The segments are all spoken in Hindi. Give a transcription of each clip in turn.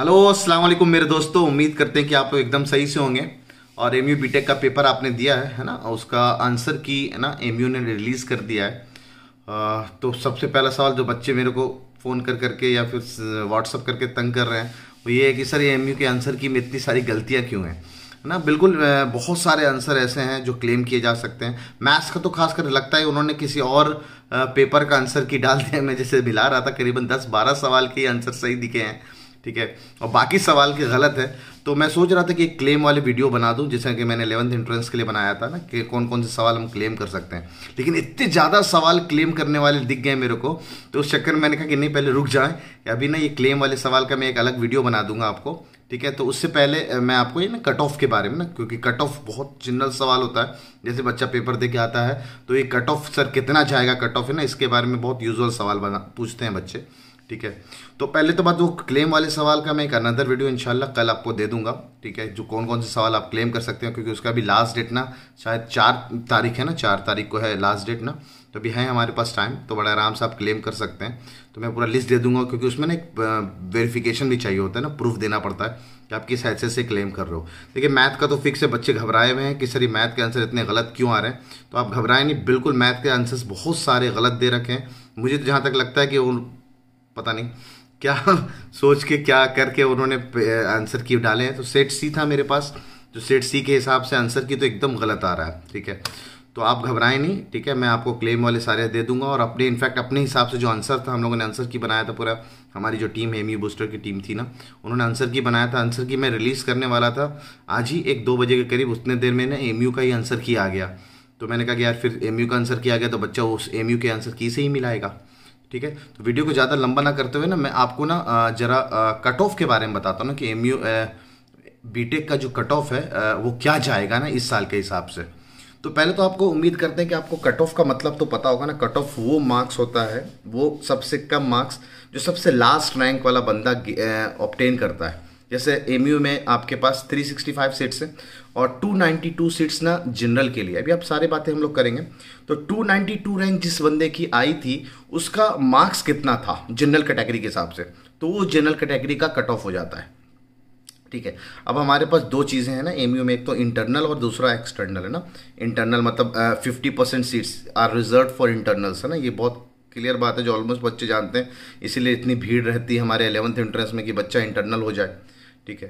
हेलो अस्सलाम वालेकुम मेरे दोस्तों उम्मीद करते हैं कि आप एकदम सही से होंगे और एम यू बीटेक का पेपर आपने दिया है है ना उसका आंसर की है ना एम यू ने रिलीज़ कर दिया है आ, तो सबसे पहला सवाल जो बच्चे मेरे को फ़ोन कर करके या फिर व्हाट्सअप करके तंग कर रहे हैं वो ये है कि सर ये एम के आंसर की में इतनी सारी गलतियाँ क्यों हैं है ना बिल्कुल बहुत सारे आंसर ऐसे हैं जो क्लेम किए जा सकते हैं मैथ्स का तो खासकर लगता है उन्होंने किसी और पेपर का आंसर की डाल दिया मैं जैसे मिला रहा था करीबन दस बारह सवाल के आंसर सही दिखे हैं ठीक है और बाकी सवाल के गलत है तो मैं सोच रहा था कि एक क्लेम वाले वीडियो बना दूं जैसे कि मैंने इलेवंथ इंट्रेंस के लिए बनाया था ना कि कौन कौन से सवाल हम क्लेम कर सकते हैं लेकिन इतने ज़्यादा सवाल क्लेम करने वाले दिख गए मेरे को तो उस चक्कर में मैंने कहा कि नहीं पहले रुक जाएँ अभी ना ये क्लेम वाले सवाल का मैं एक अलग वीडियो बना दूंगा आपको ठीक है तो उससे पहले मैं आपको ये ना कट ऑफ के बारे में ना क्योंकि कट ऑफ बहुत जनरल सवाल होता है जैसे बच्चा पेपर दे के आता है तो ये कट ऑफ सर कितना जाएगा कट ऑफ है ना इसके बारे में बहुत यूजुअल सवाल बना पूछते हैं बच्चे ठीक है तो पहले तो बात वो क्लेम वाले सवाल का मैं एक अनदर वीडियो इंशाल्लाह कल आपको दे दूंगा ठीक है जो कौन कौन से सवाल आप क्लेम कर सकते हैं क्योंकि उसका भी लास्ट डेट ना शायद चार तारीख है ना चार तारीख को है लास्ट डेट ना तो अभी है हमारे पास टाइम तो बड़ा आराम से आप क्लेम कर सकते हैं तो मैं पूरा लिस्ट दे दूंगा क्योंकि उसमें ना एक वेरिफिकेशन भी चाहिए होता है ना प्रूफ देना पड़ता है कि आप किस हैसे से क्लेम कर रहे हो देखिए मैथ का तो फिक्स है बच्चे घबराए हुए हैं कि सर मैथ के आंसर इतने गलत क्यों आ रहे हैं तो आप घबराए नहीं बिल्कुल मैथ के आंसर्स बहुत सारे गलत दे रखे हैं मुझे तो जहाँ तक लगता है कि पता नहीं क्या सोच के क्या करके उन्होंने आंसर की डाले हैं तो सेट सी था मेरे पास जो सेट सी के हिसाब से आंसर की तो एकदम गलत आ रहा है ठीक है तो आप घबराएं नहीं ठीक है मैं आपको क्लेम वाले सारे दे दूंगा और अपने इनफैक्ट अपने हिसाब से जो आंसर था हम लोगों ने आंसर की बनाया था पूरा हमारी जो टीम है एम बूस्टर की टीम थी ना उन्होंने आंसर की बनाया था आंसर की मैं रिलीज़ करने वाला था आज ही एक दो बजे के करीब उतने देर में ना एमयू का ही आंसर की आ गया तो मैंने कहा कि यार फिर एम का आंसर किया गया तो बच्चा उस एम के आंसर की से ही मिलाएगा ठीक है तो वीडियो को ज़्यादा लंबा ना करते हुए ना मैं आपको ना जरा कट ऑफ के बारे में बताता हूँ ना कि एम यू बीटेक का जो कट ऑफ है वो क्या जाएगा ना इस साल के हिसाब से तो पहले तो आपको उम्मीद करते हैं कि आपको कट ऑफ का मतलब तो पता होगा ना कट ऑफ वो मार्क्स होता है वो सबसे कम मार्क्स जो सबसे लास्ट रैंक वाला बंदा ऑप्टेन करता है जैसे एम में आपके पास 365 सीट्स हैं और 292 सीट्स ना जनरल के लिए अभी आप सारे बातें हम लोग करेंगे तो 292 रैंक जिस बंदे की आई थी उसका मार्क्स कितना था जनरल कैटेगरी के हिसाब से तो वो जनरल कैटेगरी का कट ऑफ हो जाता है ठीक है अब हमारे पास दो चीज़ें हैं ना एम में एक तो इंटरनल और दूसरा एक्सटर्नल है ना इंटरनल मतलब fifty percent seats are reserved for internals है ना ये बहुत क्लियर बात है जो ऑलमोस्ट बच्चे जानते हैं इसीलिए इतनी भीड़ रहती है हमारे एलेवंथ इंट्रेंस में कि बच्चा इंटरनल हो जाए ठीक है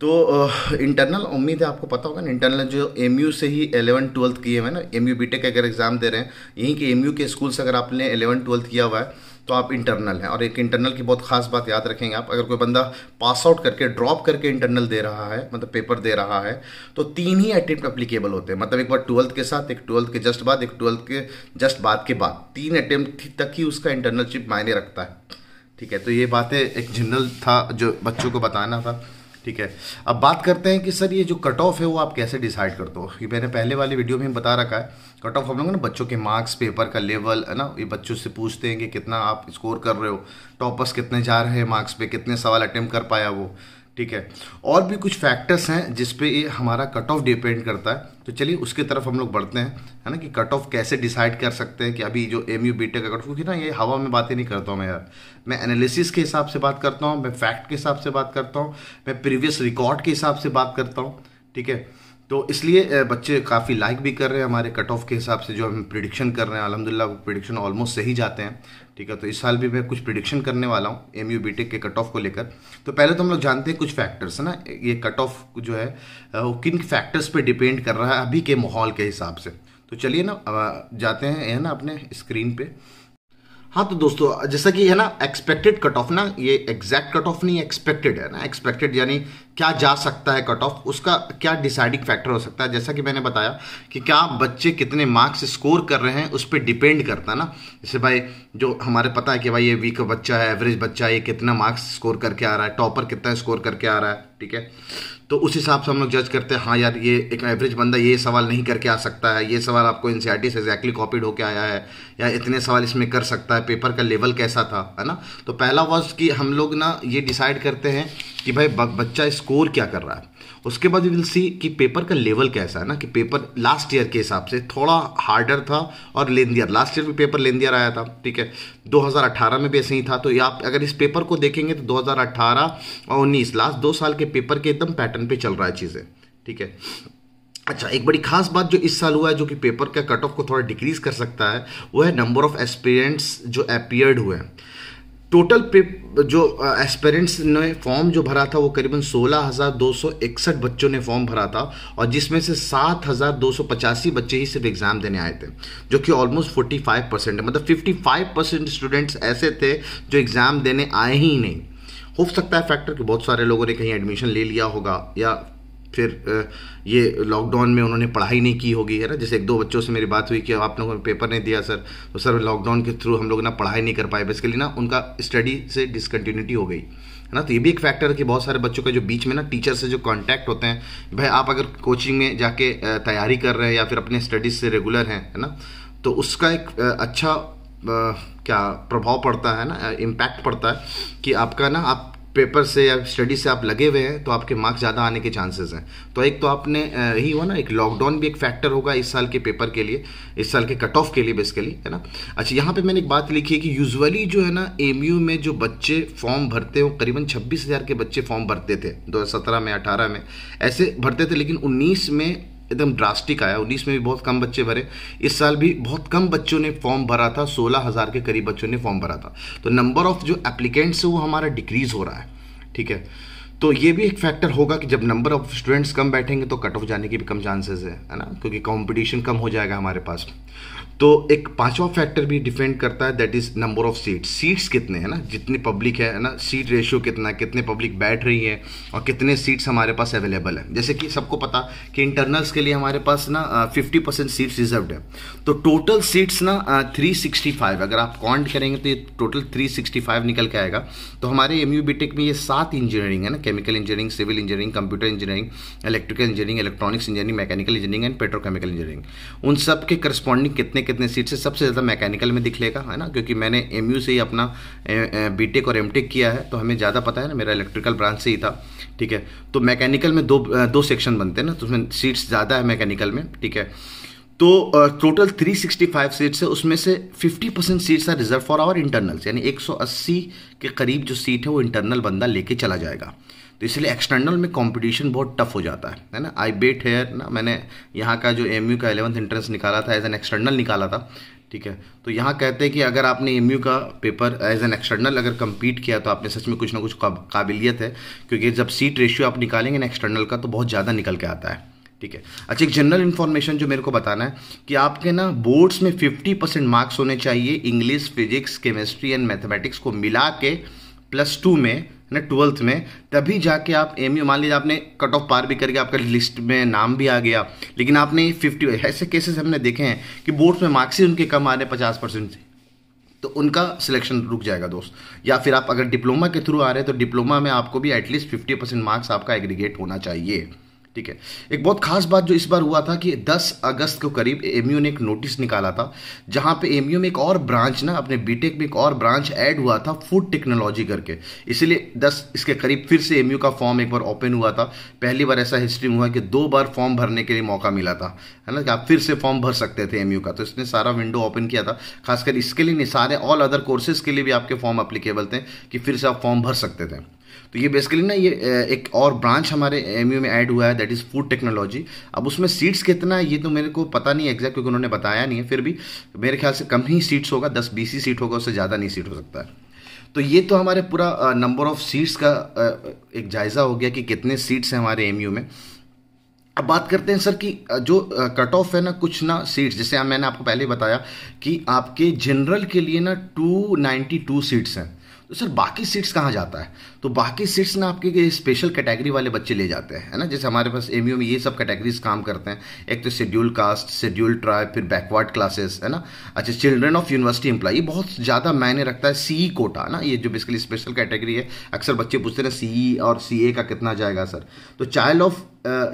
तो इंटरनल उम्मीद है आपको पता होगा ना इंटरनल जो एम से ही एलेवन ट्वेल्थ किए हुए ना एम यू बी अगर एग्ज़ाम दे रहे हैं यहीं के एम के स्कूल से अगर आपने एलेवन ट्वेल्थ किया हुआ है तो आप इंटरनल हैं और एक इंटरनल की बहुत खास बात याद रखेंगे आप अगर कोई बंदा पास आउट करके ड्रॉप करके इंटरनल दे रहा है मतलब पेपर दे रहा है तो तीन ही अटेम्प्ट अप्लीकेबल होते हैं मतलब एक बार ट्वेल्थ के साथ एक ट्वेल्थ के जस्ट बाद एक ट्वेल्थ के जस्ट बाद के बाद तीन अटेम्प्ट तक ही उसका इंटरनलशिप मायने रखता है ठीक है तो ये बातें एक जनरल था जो बच्चों को बताना था ठीक है अब बात करते हैं कि सर ये जो कट ऑफ है वो आप कैसे डिसाइड करते हो ये मैंने पहले वाले वीडियो में बता रखा है कट ऑफ हम लोग ना बच्चों के मार्क्स पेपर का लेवल है ना ये बच्चों से पूछते हैं कि कितना आप स्कोर कर रहे हो टॉपर्स कितने जा रहे हैं मार्क्स पे कितने सवाल अटैम्प्ट कर पाया वो ठीक है और भी कुछ फैक्टर्स हैं जिस पे ये हमारा कट ऑफ डिपेंड करता है तो चलिए उसकी तरफ हम लोग बढ़ते हैं है ना कि कट ऑफ कैसे डिसाइड कर सकते हैं कि अभी जो एम यू बी टेक का कट ऑफ क्योंकि ना ये हवा में बातें नहीं करता हूँ मैं यार मैं एनालिसिस के हिसाब से बात करता हूँ मैं फैक्ट के हिसाब से बात करता हूँ मैं प्रीवियस रिकॉर्ड के हिसाब से बात करता हूँ ठीक है तो इसलिए बच्चे काफ़ी लाइक भी कर रहे हैं हमारे कट ऑफ के हिसाब से जो हम प्रिडिक्शन कर रहे हैं अलहमदिल्ला प्रिडिक्शन ऑलमोस्ट सही जाते हैं ठीक है तो इस साल भी मैं कुछ प्रिडिक्शन करने वाला हूँ एम यू e के कट ऑफ को लेकर तो पहले तो हम लोग जानते हैं कुछ फैक्टर्स है ना ये कट ऑफ जो है वो किन फैक्टर्स पे डिपेंड कर रहा है अभी के माहौल के हिसाब से तो चलिए ना जाते हैं ना अपने स्क्रीन पे हाँ तो दोस्तों जैसा कि है ना एक्सपेक्टेड कट ऑफ ना ये एग्जैक्ट कट ऑफ नहीं एक्सपेक्टेड है ना एक्सपेक्टेड यानी क्या जा सकता है कट ऑफ उसका क्या डिसाइडिंग फैक्टर हो सकता है जैसा कि मैंने बताया कि क्या बच्चे कितने मार्क्स स्कोर कर रहे हैं उस पर डिपेंड करता है ना जैसे भाई जो हमारे पता है कि भाई ये वीक बच्चा है एवरेज बच्चा है ये कितना मार्क्स स्कोर करके आ रहा है टॉपर कितना स्कोर करके आ रहा है ठीक है तो उस हिसाब से हम लोग जज करते हैं हाँ यार ये एक एवरेज बंदा ये सवाल नहीं करके आ सकता है ये सवाल आपको एन सी आर टी से एग्जैक्टली कॉपीड होकर आया है या इतने सवाल इसमें कर सकता है पेपर का लेवल कैसा था है ना तो पहला वॉज कि हम लोग ना ये डिसाइड करते हैं कि भाई बच्चा स्कोर क्या कर रहा है उसके बाद विल सी कि पेपर का लेवल कैसा है ना कि पेपर लास्ट ईयर के हिसाब से थोड़ा हार्डर था और लेंदियर लास्ट ईयर भी पेपर लेंदियर आया था ठीक है 2018 में भी ऐसे ही था तो आप अगर इस पेपर को देखेंगे तो 2018 और 19 लास्ट दो साल के पेपर के एकदम पैटर्न पे चल रहा है चीज़ें ठीक है अच्छा एक बड़ी खास बात जो इस साल हुआ है जो कि पेपर का कट ऑफ को थोड़ा डिक्रीज कर सकता है वो है नंबर ऑफ एक्सपीरियंट्स जो अपियर्ड हुए हैं टोटल पे जो एस्पेरेंट्स ने फॉर्म जो भरा था वो करीबन सोलह बच्चों ने फॉर्म भरा था और जिसमें से सात बच्चे ही सिर्फ एग्ज़ाम देने आए थे जो कि ऑलमोस्ट 45 परसेंट मतलब 55 परसेंट स्टूडेंट्स ऐसे थे जो एग्ज़ाम देने आए ही नहीं हो सकता है फैक्टर कि बहुत सारे लोगों ने कहीं एडमिशन ले लिया होगा या फिर ये लॉकडाउन में उन्होंने पढ़ाई नहीं की होगी है ना जैसे एक दो बच्चों से मेरी बात हुई कि आप लोगों ने पेपर नहीं दिया सर तो सर लॉकडाउन के थ्रू हम लोग ना पढ़ाई नहीं कर पाए बेसिकली ना उनका स्टडी से डिसकन्टिन्यूटी हो गई है ना तो ये भी एक फैक्टर है कि बहुत सारे बच्चों का जो बीच में ना टीचर से जो कॉन्टैक्ट होते हैं भाई आप अगर कोचिंग में जाके तैयारी कर रहे हैं या फिर अपने स्टडीज़ से रेगुलर हैं है ना तो उसका एक अच्छा क्या प्रभाव पड़ता है ना इम्पैक्ट पड़ता है कि आपका ना आप पेपर से या स्टडी से आप लगे हुए हैं तो आपके मार्क्स ज़्यादा आने के चांसेस हैं तो एक तो आपने ही हुआ ना एक लॉकडाउन भी एक फैक्टर होगा इस साल के पेपर के लिए इस साल के कट ऑफ के लिए बेसिकली है ना अच्छा यहाँ पे मैंने एक बात लिखी है कि यूजुअली जो है ना एम में जो बच्चे फॉर्म भरते हो करीबन छब्बीस के बच्चे फॉर्म भरते थे दो में अठारह में ऐसे भरते थे लेकिन उन्नीस में एकदम ड्रास्टिक आया उन्नीस में भी बहुत कम बच्चे भरे इस साल भी बहुत कम बच्चों ने फॉर्म भरा था सोलह हज़ार के करीब बच्चों ने फॉर्म भरा था तो नंबर ऑफ जो एप्लीकेंट्स है वो हमारा डिक्रीज़ हो रहा है ठीक है तो ये भी एक फैक्टर होगा कि जब नंबर ऑफ स्टूडेंट्स कम बैठेंगे तो कट ऑफ जाने के भी कम चांसेस है ना क्योंकि कॉम्पिटिशन कम हो जाएगा हमारे पास तो एक पांचवा फैक्टर भी डिपेंड करता है that is number of seats seats कितने हैं ना जितनी पब्लिक है ना सीट रेशियो कितना है कितने पब्लिक बैठ रही है और कितने सीट्स हमारे पास अवेलेबल है जैसे कि सबको पता कि इंटरनल्स के लिए हमारे पास ना फिफ्टी परसेंट सीट्स रिजर्व है तो टोटल सीट्स ना थ्री सिक्सटी फाइव अगर आप काउंट करेंगे तो ये टोटल थ्री सिक्सटी फाइव निकल के आएगा तो हमारे एम यू e में ये सात इंजीनियरिंग है ना chemical engineering civil engineering computer engineering electrical engineering electronics engineering mechanical engineering and petrochemical engineering उन सब के करस्पॉन्डिंग कितने कितने सीट से सबसे ज़्यादा मैकेनिकल में दिख लेगा है ना क्योंकि मैंने एम से ही अपना बीटेक और एम किया है तो हमें ज़्यादा पता है ना मेरा इलेक्ट्रिकल ब्रांच से ही था ठीक है तो मैकेनिकल में दो दो सेक्शन बनते हैं ना तो उसमें सीट्स ज़्यादा है मैकेनिकल में ठीक है तो टोटल 365 सीट्स है उसमें से 50 percent seats are reserved for our internals यानी 180 के करीब जो सीट है वो इंटरनल बंदा लेके चला जाएगा तो इसलिए एक्सटर्नल में कंपटीशन बहुत टफ हो जाता है है ना आई बेट हेयर ना मैंने यहाँ का जो एम का एलेवंथ एंट्रेंस निकाला था एज एन एक्सटर्नल निकाला था ठीक है तो यहाँ कहते हैं कि अगर आपने एम का पेपर एज एन एक्सटर्नल अगर कम्पीट किया तो आपने सच में कुछ ना कुछ काबिलियत है क्योंकि जब सीट रेशियो आप निकालेंगे ना एक्सटर्नल का तो बहुत ज़्यादा निकल के आता है ठीक है अच्छा एक जनरल इन्फॉर्मेशन जो मेरे को बताना है कि आपके ना बोर्ड्स में 50 परसेंट मार्क्स होने चाहिए English physics chemistry and mathematics को मिला के प्लस टू में ना ट्वेल्थ में तभी जाके आप एम यू मान लीजिए आपने कट ऑफ पार भी करके आपका लिस्ट में नाम भी आ गया लेकिन आपने फिफ्टी ऐसे केसेस हमने देखे हैं कि बोर्ड्स में मार्क्स ही उनके कम आ रहे हैं पचास परसेंट से तो उनका सिलेक्शन रुक जाएगा दोस्त या फिर आप अगर डिप्लोमा के थ्रू आ रहे हैं तो डिप्लोमा में आपको भी एटलीस्ट फिफ्टी परसेंट मार्क्स आपका एग्रीगेट होना चाहिए ठीक है एक बहुत खास बात जो इस बार हुआ था कि 10 अगस्त को करीब एमयू ने एक नोटिस निकाला था जहां पे एमयू में एक और ब्रांच ना अपने बीटेक में एक और ब्रांच ऐड हुआ था फूड टेक्नोलॉजी करके इसीलिए 10 इसके करीब फिर से एमयू का फॉर्म एक बार ओपन हुआ था पहली बार ऐसा हिस्ट्री हुआ कि दो बार फॉर्म भरने के लिए मौका मिला था है ना कि आप फिर से फॉर्म भर सकते थे एमयू का तो इसने सारा विंडो ओपन किया था खासकर इसके लिए नहीं सारे ऑल अदर कोर्सेज के लिए भी आपके फॉर्म अप्लीकेबल थे कि फिर से आप फॉर्म भर सकते थे तो ये बेसिकली ना ये एक और ब्रांच हमारे एम में ऐड हुआ है दैट इज़ फूड टेक्नोलॉजी अब उसमें सीट्स कितना है ये तो मेरे को पता नहीं एग्जैक्ट क्योंकि उन्होंने बताया नहीं है फिर भी मेरे ख्याल से कम ही सीट्स होगा दस बीस ही सीट होगा उससे ज़्यादा नहीं सीट हो सकता है तो ये तो हमारे पूरा नंबर ऑफ सीट्स का एक जायज़ा हो गया कि कितने सीट्स हैं हमारे एम में अब बात करते हैं सर कि जो कट ऑफ है ना कुछ ना सीट्स जैसे मैंने आपको पहले बताया कि आपके जनरल के लिए ना 292 सीट्स हैं तो सर बाकी सीट्स कहाँ जाता है तो बाकी सीट्स ना आपकी स्पेशल कैटेगरी वाले बच्चे ले जाते हैं है ना जैसे हमारे पास एम में ये सब कैटेगरीज काम करते हैं एक तो शेड्यूल कास्ट शेड्यूल ट्राइब फिर बैकवर्ड क्लासेस है ना अच्छा चिल्ड्रन ऑफ यूनिवर्सिटी एम्प्लाई ये बहुत ज़्यादा मायने रखता है सी कोटा e ना ये जो बेसिकली स्पेशल कैटेगरी है अक्सर बच्चे पूछते हैं सी e और सी का कितना जाएगा सर तो child of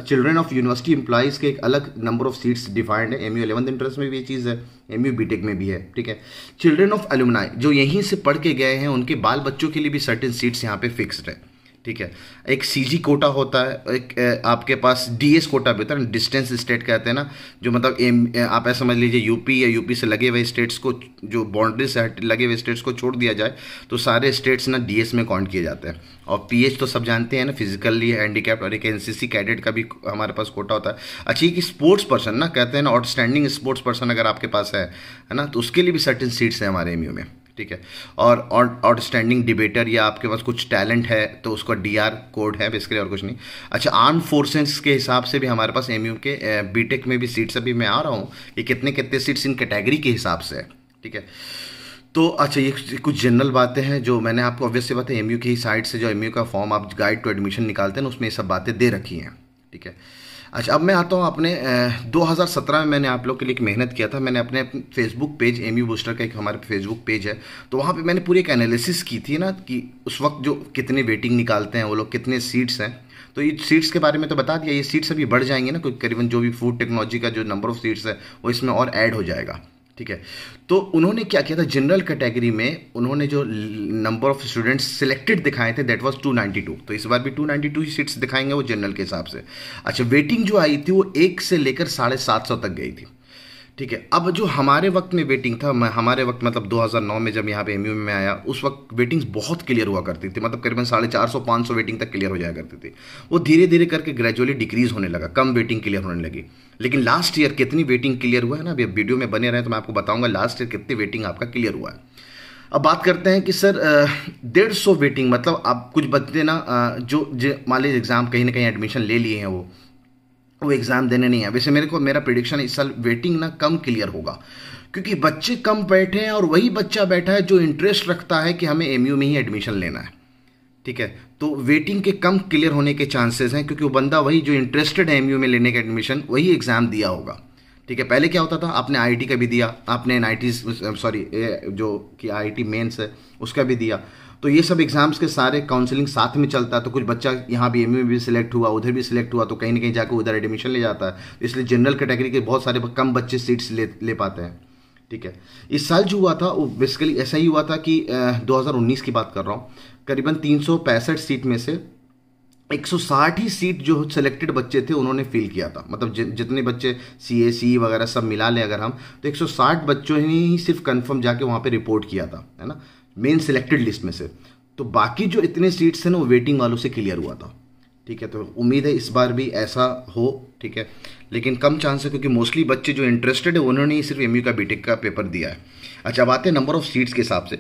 children of university employees के एक अलग नंबर ऑफ सीट्स डिफाइंड है एम यू एलेवंथ इंट्रेंस में भी ये चीज़ है एम यू बी टेक में भी है ठीक है चिल्ड्रेन ऑफ एलुमनाई जो यहीं से पढ़ के गए हैं उनके बाल बच्चों के लिए भी सर्टेन सीट्स यहाँ पे फिक्सड है ठीक है एक सीजी कोटा होता है एक आपके पास डीएस कोटा भी होता है डिस्टेंस स्टेट कहते हैं ना जो मतलब एम आप ऐसा समझ लीजिए यूपी या यूपी से लगे हुए स्टेट्स को जो बाउंड्री से लगे हुए स्टेट्स को छोड़ दिया जाए तो सारे स्टेट्स ना डीएस में काउंट किए जाते हैं और पीएच तो सब जानते हैं ना फिजिकली हैंडीकैप्ट और एक एनसीसी कैडेट का भी हमारे पास कोटा होता है अच्छा एक स्पोर्ट्स पर्सन ना कहते हैं ना आउटस्टैंडिंग स्पोर्ट्स पर्सन अगर आपके पास है है ना तो उसके लिए भी सर्टिन सीट्स हैं हमारे एम में ठीक है और आउटस्टैंडिंग डिबेटर या आपके पास कुछ टैलेंट है तो उसका डी आर कोड है बेसिकली और कुछ नहीं अच्छा आर्म फोर्सेस के हिसाब से भी हमारे पास एम यू के बी टेक में भी सीट्स अभी मैं आ रहा हूँ कि कितने कितने सीट्स इन कैटेगरी के हिसाब से है ठीक है तो अच्छा ये कुछ जनरल बातें हैं जो मैंने आपको ऑब्वियसली बात है एम की ही साइड से जो एम का फॉर्म आप गाइड टू एडमिशन निकालते हैं उसमें ये सब बातें दे रखी हैं ठीक है अच्छा अब मैं आता हूँ अपने 2017 में मैंने आप लोग के लिए एक मेहनत किया था मैंने अपने Facebook page M U booster का एक हमारे फेसबुक पेज है तो वहाँ पे मैंने पूरी एक एनालिसिस की थी ना कि उस वक्त जो कितने वेटिंग निकालते हैं वो लोग कितने सीट्स हैं तो ये सीट्स के बारे में तो बता दिया ये सीट्स अभी बढ़ जाएंगे ना कोई करीबन जो भी फूड टेक्नोलॉजी का जो नंबर ऑफ सीट्स है वो इसमें और ऐड हो जाएगा ठीक है तो उन्होंने क्या किया था जनरल कैटेगरी में उन्होंने जो नंबर ऑफ स्टूडेंट्स सिलेक्टेड दिखाए थे दैट वाज 292 तो इस बार भी 292 ही सीट्स दिखाएंगे वो जनरल के हिसाब से अच्छा वेटिंग जो आई थी वो एक से लेकर साढ़े सात सौ तक गई थी ठीक है अब जो हमारे वक्त में वेटिंग था मैं हमारे वक्त मतलब 2009 में जब यहाँ पे एम में आया उस वक्त वेटिंग्स बहुत क्लियर हुआ करती थी मतलब करीबन साढ़े चार सौ पाँच सौ वेटिंग तक क्लियर हो जाया करती थी वो धीरे धीरे करके ग्रेजुअली डिक्रीज होने लगा कम वेटिंग क्लियर होने लगी लेकिन लास्ट ईयर कितनी वेटिंग क्लियर हुआ है ना अभी वीडियो में बने रहे तो मैं आपको बताऊँगा लास्ट ईयर कितनी वेटिंग आपका क्लियर हुआ है अब बात करते हैं कि सर डेढ़ सौ वेटिंग मतलब आप कुछ बच्चे ना जो मान लीजिए एग्ज़ाम कहीं ना कहीं एडमिशन ले लिए हैं वो वो एग्ज़ाम देने नहीं है वैसे मेरे को मेरा प्रिडिक्शन इस साल वेटिंग ना कम क्लियर होगा क्योंकि बच्चे कम बैठे हैं और वही बच्चा बैठा है जो इंटरेस्ट रखता है कि हमें एमयू में ही एडमिशन लेना है ठीक है तो वेटिंग के कम क्लियर होने के चांसेस हैं क्योंकि वो बंदा वही जो इंटरेस्टेड है एमयू में लेने का एडमिशन वही एग्ज़ाम दिया होगा ठीक है पहले क्या होता था आपने आई का भी दिया आपने एन सॉरी जो कि आई मेंस है उसका भी दिया तो ये सब एग्जाम्स के सारे काउंसलिंग साथ में चलता है तो कुछ बच्चा यहाँ भी एम में भी सिलेक्ट हुआ उधर भी सिलेक्ट हुआ तो कहीं ना कहीं जाकर उधर एडमिशन ले जाता है तो इसलिए जनरल कैटेगरी के बहुत सारे कम बच्चे सीट्स ले ले पाते हैं ठीक है इस साल जो हुआ था वो बेसिकली ऐसा ही हुआ था कि दो की बात कर रहा हूँ करीबन तीन सीट में से 160 ही सीट जो सिलेक्टेड बच्चे थे उन्होंने फिल किया था मतलब जि, जितने बच्चे सी ए सी वगैरह सब मिला लें अगर हम तो 160 बच्चों ने ही सिर्फ कंफर्म जाके वहाँ पे रिपोर्ट किया था है ना मेन सिलेक्टेड लिस्ट में से तो बाकी जो इतने सीट्स हैं ना वो वेटिंग वालों से क्लियर हुआ था ठीक है तो उम्मीद है इस बार भी ऐसा हो ठीक है लेकिन कम चांस है क्योंकि मोस्टली बच्चे जो इंटरेस्टेड है उन्होंने ही सिर्फ एम का बी का पेपर दिया है अच्छा बात आते हैं नंबर ऑफ सीट्स के हिसाब से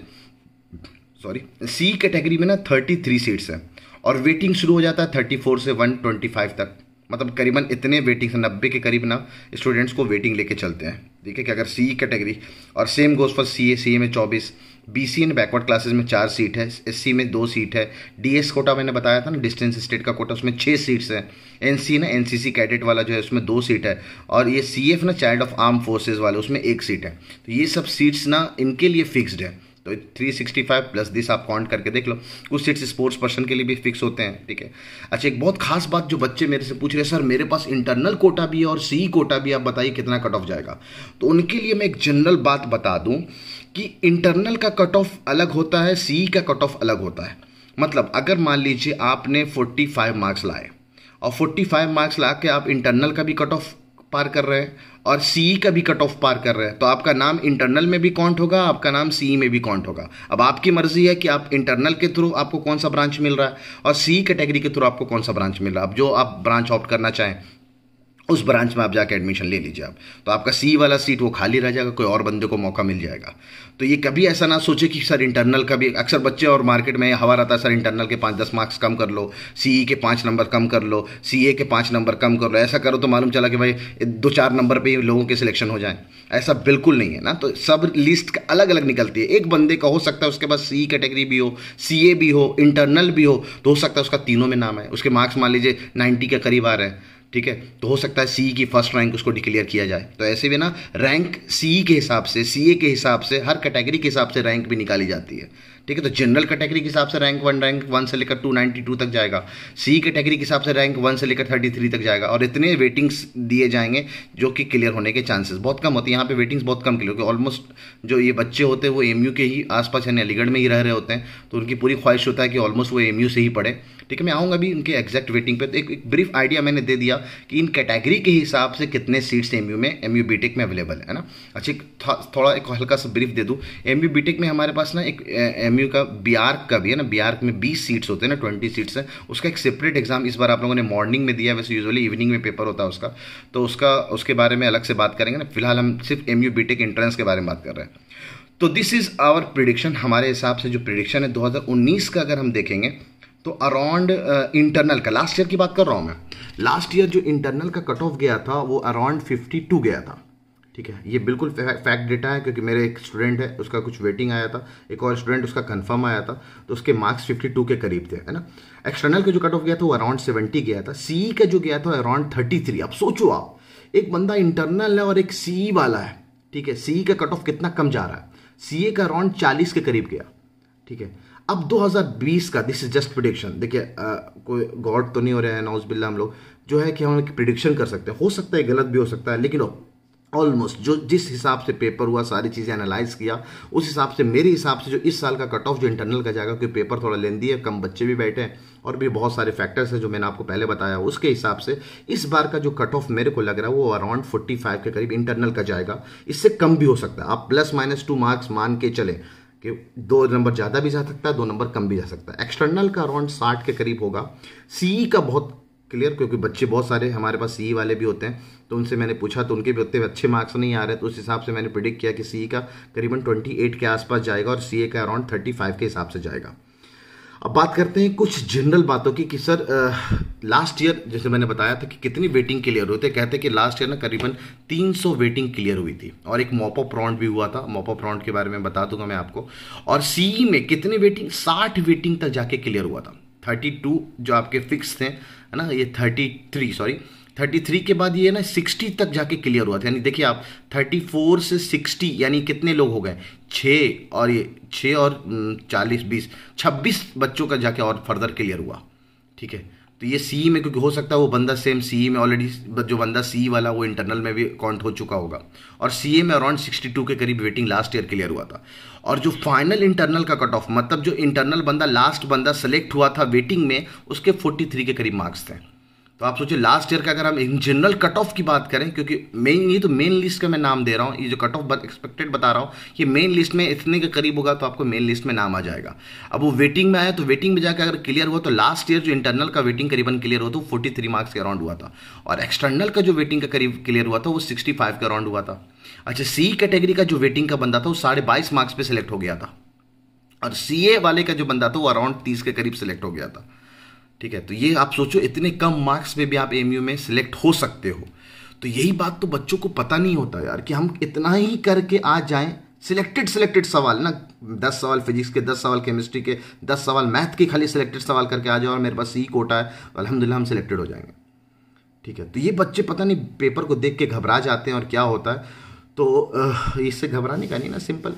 सॉरी सी कैटेगरी में ना थर्टी थ्री सीट्स हैं और वेटिंग शुरू हो जाता है थर्टी फोर से वन ट्वेंटी फाइव तक मतलब करीबन इतने वेटिंग नब्बे के करीब ना स्टूडेंट्स को वेटिंग लेके चलते हैं ठीक है कि अगर सी कैटेगरी और same goes for C A C A में चौबीस सी एंड बैकवर्ड क्लासेस में चार सीट है सी में दो सीट है एस कोटा मैंने बताया था ना डिस्टेंस स्टेट का कोटा उसमें छः सीट्स हैं सी ना सी कैडेट वाला जो है उसमें दो सीट है और ये एफ ना चाइल्ड ऑफ आर्म फोर्सेज वाले उसमें एक सीट है तो ये सब सीट्स ना इनके लिए फिक्सड है तो 365 प्लस दिस आप काउंट करके देख लो कुछ सीट्स स्पोर्ट्स पर्सन के लिए भी फिक्स होते हैं ठीक है अच्छा एक बहुत खास बात जो बच्चे मेरे से पूछ रहे हैं सर मेरे पास इंटरनल कोटा भी है और सी कोटा भी आप बताइए कितना कट ऑफ जाएगा तो उनके लिए मैं एक जनरल बात बता दूँ कि इंटरनल का कट ऑफ अलग होता है सी का कट ऑफ अलग होता है मतलब अगर मान लीजिए आपने 45 मार्क्स लाए और 45 मार्क्स ला के आप इंटरनल का भी कट ऑफ पार कर रहे हैं और सी का भी कट ऑफ पार कर रहे हैं तो आपका नाम इंटरनल में भी काउंट होगा आपका नाम सी में भी काउंट होगा अब आपकी मर्जी है कि आप इंटरनल के थ्रू आपको कौन सा ब्रांच मिल रहा है और सी कैटेगरी के थ्रू आपको कौन सा ब्रांच मिल रहा है अब जो आप ब्रांच ऑप्ट करना चाहें उस ब्रांच में आप जाके एडमिशन ले लीजिए आप तो आपका सी वाला सीट वो खाली रह जाएगा कोई और बंदे को मौका मिल जाएगा तो ये कभी ऐसा ना सोचे कि सर इंटरनल का भी अक्सर बच्चे और मार्केट में हवा रहता है सर इंटरनल के पाँच दस मार्क्स कम कर लो सी के पाँच नंबर कम कर लो सी के पाँच नंबर कम कर लो ऐसा करो तो मालूम चला कि भाई दो चार नंबर पर लोगों के सिलेक्शन हो जाए ऐसा बिल्कुल नहीं है ना तो सब लिस्ट अलग अलग निकलती है एक बंदे का हो सकता है उसके पास सी कैटेगरी भी हो सी भी हो इंटरनल भी हो तो हो सकता है उसका तीनों में नाम है उसके मार्क्स मान लीजिए नाइन्टी के करीब आ रहे हैं ठीक है तो हो सकता है सी की फर्स्ट रैंक उसको डिक्लेयर किया जाए तो ऐसे भी ना रैंक सी के हिसाब से सी के हिसाब से हर कैटेगरी के हिसाब से रैंक भी निकाली जाती है ठीक है तो जनरल कैटेगरी के हिसाब से रैंक वन रैंक वन से लेकर टू नाइन्टी टू तक जाएगा सी कैटेगरी के हिसाब से रैंक वन से लेकर थर्टी थ्री तक जाएगा और इतने वेटिंग्स दिए जाएंगे जो कि क्लियर होने के चांसेस बहुत कम होते हैं यहाँ पे वेटिंग्स बहुत कम क्लियर ऑलमोस्ट जो ये बच्चे होते हैं वो एम के ही आसपास यानी अलीगढ़ में ही रह रहे होते हैं तो उनकी पूरी ख्वाहिश होता है कि ऑलमोस्ट वो एम से ही पढ़े ठीक है मैं आऊँगा अभी उनके एग्जैक्ट वेटिंग पर तो एक, एक ब्रीफ आइडिया मैंने दे दिया कि इन कैटेगरी के हिसाब से कितने सीट्स एम में एम यू में अवेलेबल है ना अच्छा थोड़ा एक हल्का सा ब्रीफ दे दूँ एम यू में हमारे पास ना एक एम एमयू का बिहार का भी है ना बिहार में 20 सीट्स होते हैं ना ट्वेंटी सीट्स हैं उसका एक सेपरेट एग्जाम इस बार आप लोगों ने मॉर्निंग में दिया वैसे यूजुअली इवनिंग में पेपर होता है उसका तो उसका उसके बारे में अलग से बात करेंगे ना फिलहाल हम सिर्फ एम यू एंट्रेंस के बारे में बात कर रहे हैं तो दिस इज़ आवर प्रिडिक्शन हमारे हिसाब से जो प्रिडिक्शन है 2019 का अगर हम देखेंगे तो अराउंड इंटरनल uh, का लास्ट ईयर की बात कर रहा हूँ मैं लास्ट ईयर जो इंटरनल का कट ऑफ गया था वो अराउंड 52 गया था ठीक है ये बिल्कुल फैक्ट डेटा है क्योंकि मेरे एक स्टूडेंट है उसका कुछ वेटिंग आया था एक और स्टूडेंट उसका कंफर्म आया था तो उसके मार्क्स 52 के करीब थे है ना एक्सटर्नल का जो कट ऑफ गया था वो अराउंड 70 गया था सी का जो गया था अराउंड 33 अब सोचो आप एक बंदा इंटरनल है और एक सी वाला है ठीक है सी का कट ऑफ कितना कम जा रहा है सी का अराउंड चालीस के करीब गया ठीक है अब 2020 का दिस इज जस्ट प्रिडिक्शन देखिए कोई गॉड तो नहीं हो रहा है नाउज बिल्ला हम लोग जो है कि हम प्रिडिक्शन कर सकते हैं हो सकता है गलत भी हो सकता है लेकिन ऑलमोस्ट जो जिस हिसाब से पेपर हुआ सारी चीज़ें एनालाइज किया उस हिसाब से मेरे हिसाब से जो इस साल का कट ऑफ जो इंटरनल का जाएगा क्योंकि पेपर थोड़ा लेंदी है कम बच्चे भी बैठे हैं और भी बहुत सारे फैक्टर्स हैं जो मैंने आपको पहले बताया उसके हिसाब से इस बार का जो कट ऑफ मेरे को लग रहा है वो अराउंड फाइव के करीब इंटरनल का जाएगा इससे कम भी हो सकता है आप प्लस माइनस टू मार्क्स मान के चले कि दो नंबर ज़्यादा भी जा सकता है दो नंबर कम भी जा सकता है एक्सटर्नल का अराउंड साठ के करीब होगा सीई e का बहुत क्लियर क्योंकि बच्चे बहुत सारे हमारे पास सी वाले भी होते हैं तो उनसे मैंने पूछा तो उनके भी उतने अच्छे मार्क्स नहीं आ रहे तो उस हिसाब से मैंने प्रिडिक्ट किया कि सी का करीबन 28 के आसपास जाएगा और सी का अराउंड 35 के हिसाब से जाएगा अब बात करते हैं कुछ जनरल बातों की कि सर आ, लास्ट ईयर जैसे मैंने बताया था कि कितनी वेटिंग क्लियर होते कहते कि लास्ट ईयर ना करीबन 300 वेटिंग क्लियर हुई थी और एक मोपो प्रॉन्ट भी हुआ था मोपो प्रॉन्ट के बारे में बता दूंगा मैं आपको और सीई में कितनी वेटिंग 60 वेटिंग तक जाके क्लियर हुआ था 32 जो आपके फिक्स थे है ना ये thirty three sorry thirty three के बाद ये ना सिक्सटी तक जाके क्लियर हुआ था यानी देखिए आप थर्टी फोर से सिक्सटी यानी कितने लोग हो गए छः और ये छः और चालीस बीस छब्बीस बच्चों का जाके और फर्दर क्लियर हुआ ठीक है तो ये सी में क्योंकि हो सकता है वो बंदा सेम सी में ऑलरेडी जो बंदा सी वाला वो इंटरनल में भी काउंट हो चुका होगा और सी में अराउंड 62 के करीब वेटिंग लास्ट ईयर क्लियर हुआ था और जो फाइनल इंटरनल का कट ऑफ मतलब जो इंटरनल बंदा लास्ट बंदा सेलेक्ट हुआ था वेटिंग में उसके 43 के करीब मार्क्स थे तो आप सोचिए लास्ट ईयर का अगर हम इन जनरल कट ऑफ की बात करें क्योंकि मेन ये तो मेन लिस्ट का मैं नाम दे रहा हूँ ये जो कट ऑफ एक्सपेक्टेड बता रहा हूँ ये मेन लिस्ट में इतने के करीब होगा तो आपको मेन लिस्ट में नाम आ जाएगा अब वो वेटिंग में आया तो वेटिंग में जाकर अगर क्लियर हुआ तो लास्ट ईयर जो इंटरनल का वेटिंग करीबन क्लियर हुआ तो फोर्टी थ्री मार्क्स के अराउंड हुआ था और एक्सटर्नल का जो वेटिंग का करीब क्लियर हुआ था वो सिक्सटी फाइव का अराउंड हुआ था अच्छा सी कैटेगरी का जो वेटिंग का बंदा था वो साढ़े बाईस मार्क्स पर सिलेक्ट हो गया था और सी वाले का जो बंदा था वो अराउंड तीस के करीब सिलेक्ट हो गया था ठीक है तो ये आप सोचो इतने कम मार्क्स में भी आप एम में सिलेक्ट हो सकते हो तो यही बात तो बच्चों को पता नहीं होता यार कि हम इतना ही करके आ जाएं सिलेक्टेड सिलेक्टेड सवाल ना दस सवाल फिजिक्स के दस सवाल केमिस्ट्री के दस सवाल मैथ के खाली सिलेक्टेड सवाल करके आ जाओ और मेरे पास सी कोटा है अलहमदिल्ला हम सिलेक्टेड हो जाएंगे ठीक है तो ये बच्चे पता नहीं पेपर को देख के घबरा जाते हैं और क्या होता है तो इससे घबराने का नहीं ना सिंपल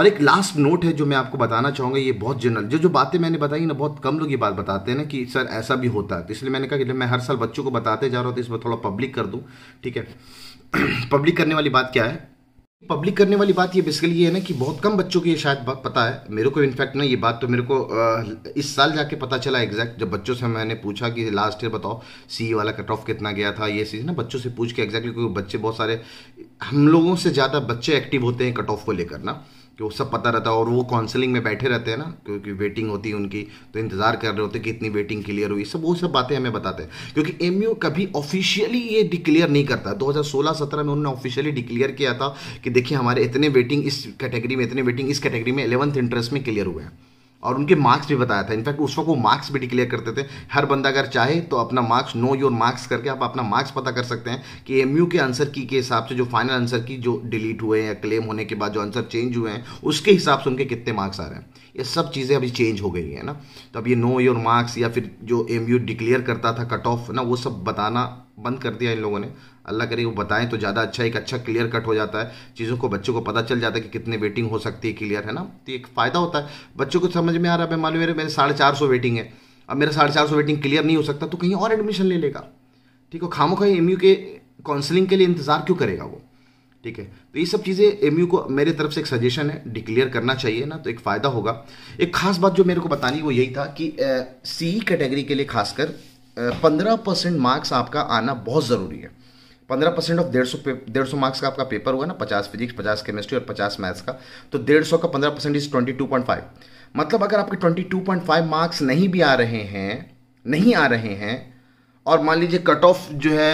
और एक लास्ट नोट है जो मैं आपको बताना चाहूँगा ये बहुत जनरल जो जो बातें मैंने बताई ना बहुत कम लोग ये बात बताते हैं ना कि सर ऐसा भी होता है तो इसलिए मैंने कहा कि मैं हर साल बच्चों को बताते जा रहा हूँ तो इसमें थोड़ा पब्लिक कर दूँ ठीक है पब्लिक करने वाली बात क्या है पब्लिक करने वाली बात ये बेसिकली ये है ना कि बहुत कम बच्चों को ये शायद बात पता है मेरे को इनफैक्ट ना ये बात तो मेरे को इस साल जाके पता चला एग्जैक्ट जब बच्चों से मैंने पूछा कि लास्ट ईयर बताओ सी e वाला कट ऑफ कितना गया था ये चीज़ ना बच्चों से पूछ के एग्जैक्टली क्योंकि बच्चे बहुत सारे हम लोगों से ज़्यादा बच्चे एक्टिव होते हैं कट ऑफ को लेकर ना कि वो सब पता रहता है और वो काउंसलिंग में बैठे रहते हैं ना क्योंकि वेटिंग होती है उनकी तो इंतज़ार कर रहे होते हैं कि इतनी वेटिंग क्लियर हुई सब वो सब बातें हमें बताते हैं क्योंकि एम कभी ऑफिशियली ये डिक्लेयर नहीं करता 2016-17 में उन्होंने ऑफिशियली डिक्लेयर किया था कि देखिए हमारे इतने वेटिंग इस कैटेगरी में इतने वेटिंग इस कैटेगरी में एलेवंथ इंटरेस्ट में क्लियर हुए हैं और उनके मार्क्स भी बताया था इनफैक्ट उस वक्त वो मार्क्स भी डिक्लेयर करते थे हर बंदा अगर चाहे तो अपना मार्क्स नो योर मार्क्स करके आप अपना मार्क्स पता कर सकते हैं कि एम के आंसर की के हिसाब से जो फाइनल आंसर की जो डिलीट हुए या क्लेम होने के बाद जो आंसर चेंज हुए हैं उसके हिसाब से उनके कितने मार्क्स आ रहे हैं ये सब चीज़ें अभी चेंज हो गई हैं ना तो अब ये नो योर मार्क्स या फिर जो एम डिक्लेयर करता था कट ऑफ ना वो सब बताना बंद कर दिया इन लोगों ने अल्लाह करे वो बताएं तो ज़्यादा अच्छा एक अच्छा क्लियर कट हो जाता है चीज़ों को बच्चों को पता चल जाता है कि कितने वेटिंग हो सकती है क्लियर है ना तो एक फ़ायदा होता है बच्चों को समझ में आ रहा है मालूम मेरे मेरे साढ़े चार सौ वेटिंग है अब मेरा साढ़े चार सौ वेटिंग क्लियर नहीं हो सकता तो कहीं और एडमिशन ले लेगा ठीक है खामो खाई एम के काउंसलिंग के लिए इंतज़ार क्यों करेगा वो ठीक है तो ये सब चीज़ें एम को मेरे तरफ से एक सजेशन है डिक्लेयर करना चाहिए ना तो एक फ़ायदा होगा एक खास बात जो मेरे को बतानी वो यही था कि सी कैटेगरी e के लिए खासकर पंद्रह परसेंट मार्क्स आपका आना बहुत ज़रूरी है पंद्रह परसेंट ऑफ डेढ़ सौ डेढ़ सौ मार्क्स का आपका पेपर हुआ ना पचास फिजिक्स पचास केमिस्ट्री और पचास मैथ्स का तो डेढ़ सौ का पंद्रह percent is twenty two point five मतलब अगर आपके twenty two point five marks नहीं भी आ रहे हैं नहीं आ रहे हैं और मान लीजिए कट ऑफ जो है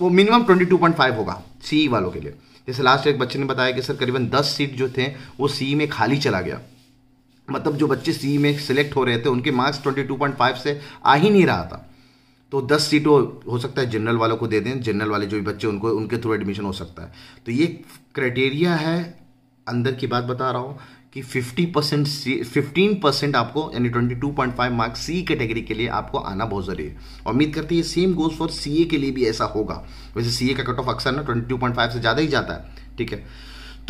वो minimum twenty two point five होगा सी वालों के लिए जैसे लास्ट एक बच्चे ने बताया कि सर करीबन दस सीट जो थे वो सी में खाली चला गया मतलब जो बच्चे सी में सिलेक्ट हो रहे थे उनके मार्क्स 22.5 से आ ही नहीं रहा था तो 10 सीटों हो सकता है जनरल वालों को दे दें जनरल वाले जो भी बच्चे उनको उनके थ्रू एडमिशन हो सकता है तो ये क्राइटेरिया है अंदर की बात बता रहा हूँ कि 50 परसेंट सी फिफ्टीन परसेंट आपको यानी 22.5 मार्क्स सी कैटेगरी के लिए आपको आना बहुत ज़रूरी है उम्मीद करते हैं सेम गोज फॉर सी के लिए भी ऐसा होगा वैसे सी का कट ऑफ अक्सर ना ट्वेंटी से ज़्यादा ही जाता है ठीक है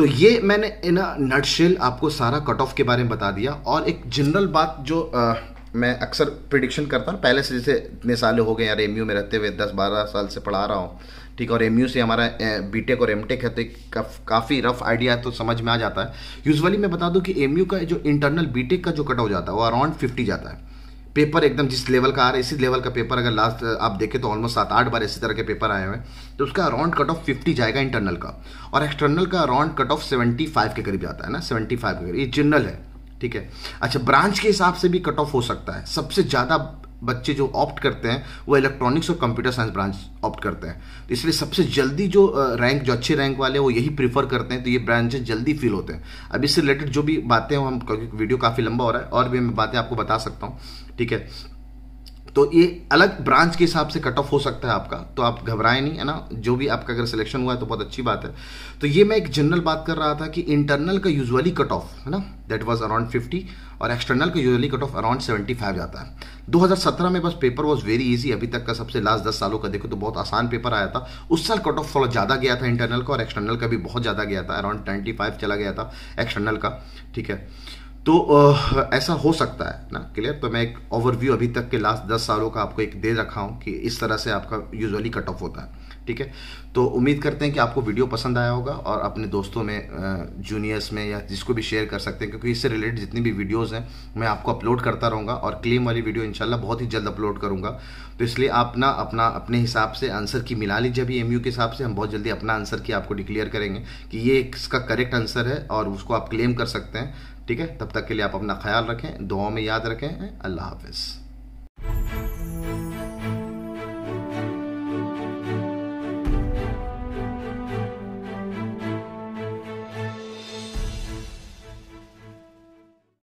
तो ये मैंने इन नटशेल आपको सारा कट ऑफ के बारे में बता दिया और एक जनरल बात जो आ, मैं अक्सर प्रिडिक्शन करता हूँ पहले से जैसे इतने साल हो गए यार एम में रहते हुए दस बारह साल से पढ़ा रहा हूँ ठीक और एम से हमारा बी टेक और एम टेक है तो काफ़ी रफ आइडिया तो समझ में आ जाता है यूजुअली मैं बता दूँ कि एम का जो इंटरनल बी टेक का जो कट हो जाता है वो अराउंड फिफ्टी जाता है पेपर एकदम जिस लेवल का आ रहा है इसी लेवल का पेपर अगर लास्ट आप देखें तो ऑलमोस्ट सात आठ बार इसी तरह के पेपर आए हुए हैं तो उसका अराउंड कट ऑफ फिफ्टी जाएगा इंटरनल का और एक्सटर्नल का around cut off seventy five के करीब जाता है ना सेवेंटी फाइव के करीब ये जनरल है ठीक है अच्छा ब्रांच के हिसाब से भी कट ऑफ हो सकता है सबसे ज़्यादा बच्चे जो ऑप्ट करते हैं वो इलेक्ट्रॉनिक्स और कंप्यूटर साइंस ब्रांच ऑप्ट करते हैं तो इसलिए सबसे जल्दी जो रैंक जो अच्छे रैंक वाले वो यही प्रीफर करते हैं तो ये ब्रांचेज जल्दी फील होते हैं अब इससे रिलेटेड जो भी बातें हम क्योंकि वीडियो काफ़ी लंबा हो रहा है और भी मैं बातें आपको बता सकता हूँ ठीक है तो ये अलग ब्रांच के हिसाब से कट ऑफ हो सकता है आपका तो आप घबराएं नहीं है ना जो भी आपका अगर सिलेक्शन हुआ है तो बहुत अच्छी बात है तो ये मैं एक जनरल बात कर रहा था कि इंटरनल का यूजुअली कट ऑफ है ना दैट वाज अराउंड 50 और एक्सटर्नल का यूजुअली कट ऑफ अराउंड 75 जाता है 2017 में बस पेपर वॉज वेरी ईजी अभी तक का सबसे लास्ट दस सालों का देखो तो बहुत आसान पेपर आया था उस साल कट ऑफ थोड़ा ज़्यादा गया था इंटरनल का और एक्सटर्नल का भी बहुत ज़्यादा गया था अराउंड ट्वेंटी चला गया था एक्सटर्नल का ठीक है तो ऐसा हो सकता है ना क्लियर तो मैं एक ओवरव्यू अभी तक के लास्ट दस सालों का आपको एक दे रखा हूँ कि इस तरह से आपका यूजुअली कट ऑफ होता है ठीक है तो उम्मीद करते हैं कि आपको वीडियो पसंद आया होगा और अपने दोस्तों में जूनियर्स में या जिसको भी शेयर कर सकते हैं क्योंकि इससे रिलेटेड जितनी भी वीडियोज़ हैं मैं आपको अपलोड करता रहूँगा और क्लेम वाली वीडियो इनशाला बहुत ही जल्द अपलोड करूँगा तो इसलिए आप ना अपना अपने हिसाब से आंसर की मिला लीजिए अभी एमयू के हिसाब से हम बहुत जल्दी अपना आंसर की आपको डिक्लेयर करेंगे कि ये इसका करेक्ट आंसर है और उसको आप क्लेम कर सकते हैं ठीक है तब तक के लिए आप अपना ख्याल रखें दुआओं में याद रखें अल्लाह हाफिज़